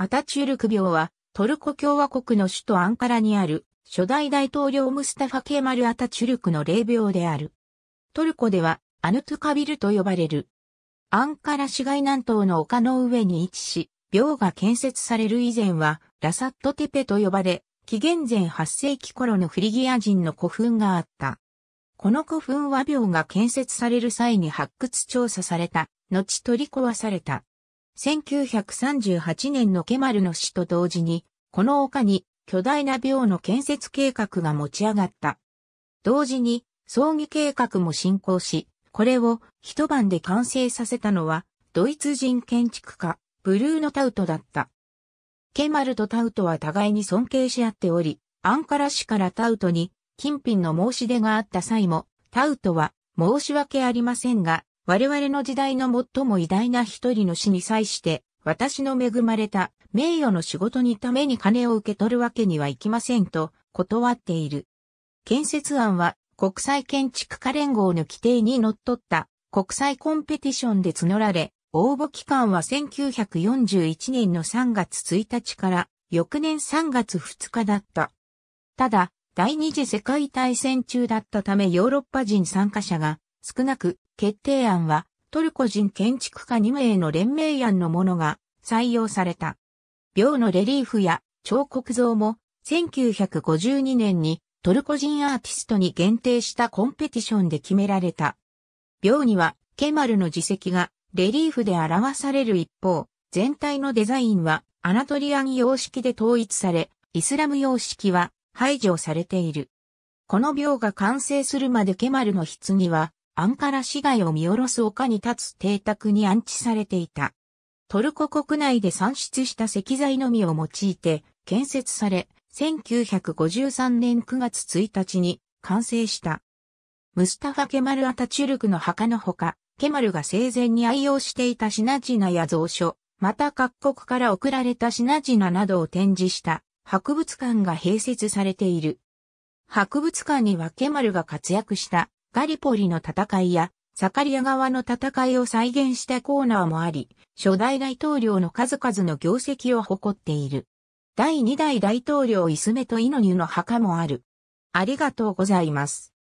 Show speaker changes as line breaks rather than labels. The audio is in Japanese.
アタチュルク廟は、トルコ共和国の首都アンカラにある、初代大統領ムスタファ・ケーマル・アタチュルクの霊廟である。トルコでは、アヌトゥカビルと呼ばれる。アンカラ市街南東の丘の上に位置し、廟が建設される以前は、ラサットテペと呼ばれ、紀元前8世紀頃のフリギア人の古墳があった。この古墳は廟が建設される際に発掘調査された、後取り壊された。1938年のケマルの死と同時に、この丘に巨大な廟の建設計画が持ち上がった。同時に、葬儀計画も進行し、これを一晩で完成させたのは、ドイツ人建築家、ブルーノ・タウトだった。ケマルとタウトは互いに尊敬し合っており、アンカラ市からタウトに金品の申し出があった際も、タウトは申し訳ありませんが、我々の時代の最も偉大な一人の死に際して、私の恵まれた名誉の仕事にために金を受け取るわけにはいきませんと断っている。建設案は国際建築家連合の規定に則っった国際コンペティションで募られ、応募期間は1941年の3月1日から翌年3月2日だった。ただ、第二次世界大戦中だったためヨーロッパ人参加者が少なく、決定案は、トルコ人建築家2名の連盟案のものが採用された。廟のレリーフや彫刻像も1952年にトルコ人アーティストに限定したコンペティションで決められた。廟にはケマルの自石がレリーフで表される一方、全体のデザインはアナトリアン様式で統一され、イスラム様式は排除されている。この廟が完成するまでケマルの棺はアンカラ市街を見下ろす丘に立つ邸宅に安置されていた。トルコ国内で産出した石材のみを用いて建設され、1953年9月1日に完成した。ムスタファ・ケマル・アタチュルクの墓のほか、ケマルが生前に愛用していた品々や蔵書、また各国から送られた品々などを展示した博物館が併設されている。博物館にはケマルが活躍したガリポリの戦いや、サカリア側の戦いを再現したコーナーもあり、初代大統領の数々の業績を誇っている。第2代大統領イスメとイノニュの墓もある。ありがとうございます。